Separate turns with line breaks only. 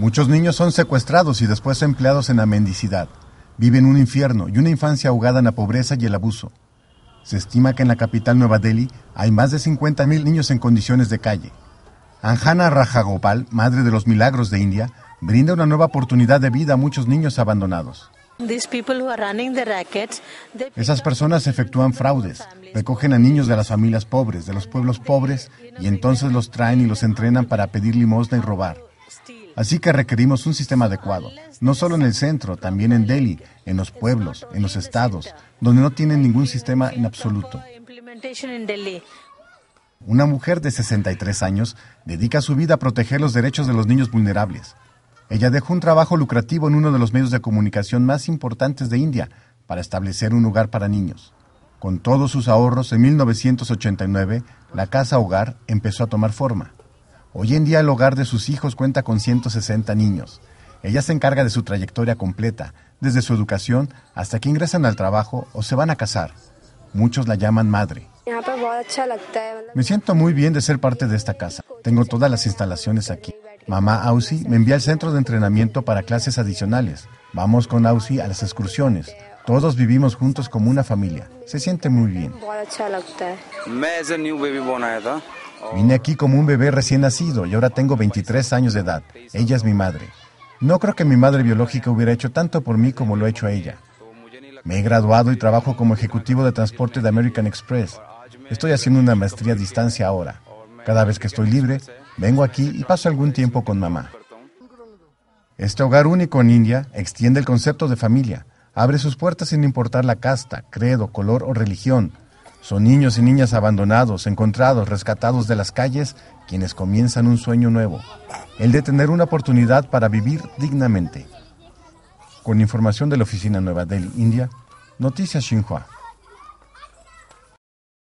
Muchos niños son secuestrados y después empleados en la mendicidad. Viven un infierno y una infancia ahogada en la pobreza y el abuso. Se estima que en la capital Nueva Delhi hay más de 50.000 niños en condiciones de calle. Anjana Rajagopal, madre de los milagros de India, brinda una nueva oportunidad de vida a muchos niños abandonados. Esas personas efectúan fraudes, recogen a niños de las familias pobres, de los pueblos pobres, y entonces los traen y los entrenan para pedir limosna y robar. Así que requerimos un sistema adecuado, no solo en el centro, también en Delhi, en los pueblos, en los estados, donde no tienen ningún sistema en absoluto. Una mujer de 63 años dedica su vida a proteger los derechos de los niños vulnerables. Ella dejó un trabajo lucrativo en uno de los medios de comunicación más importantes de India para establecer un hogar para niños. Con todos sus ahorros, en 1989, la casa hogar empezó a tomar forma. Hoy en día el hogar de sus hijos cuenta con 160 niños. Ella se encarga de su trayectoria completa, desde su educación hasta que ingresan al trabajo o se van a casar. Muchos la llaman madre. Me siento muy bien de ser parte de esta casa. Tengo todas las instalaciones aquí. Mamá Ausi me envía al centro de entrenamiento para clases adicionales. Vamos con Ausi a las excursiones. Todos vivimos juntos como una familia. Se siente muy bien. Vine aquí como un bebé recién nacido y ahora tengo 23 años de edad. Ella es mi madre. No creo que mi madre biológica hubiera hecho tanto por mí como lo ha hecho ella. Me he graduado y trabajo como ejecutivo de transporte de American Express. Estoy haciendo una maestría a distancia ahora. Cada vez que estoy libre, vengo aquí y paso algún tiempo con mamá. Este hogar único en India extiende el concepto de familia. Abre sus puertas sin importar la casta, credo, color o religión son niños y niñas abandonados, encontrados, rescatados de las calles, quienes comienzan un sueño nuevo, el de tener una oportunidad para vivir dignamente. Con información de la Oficina Nueva Delhi, India, Noticias Xinhua.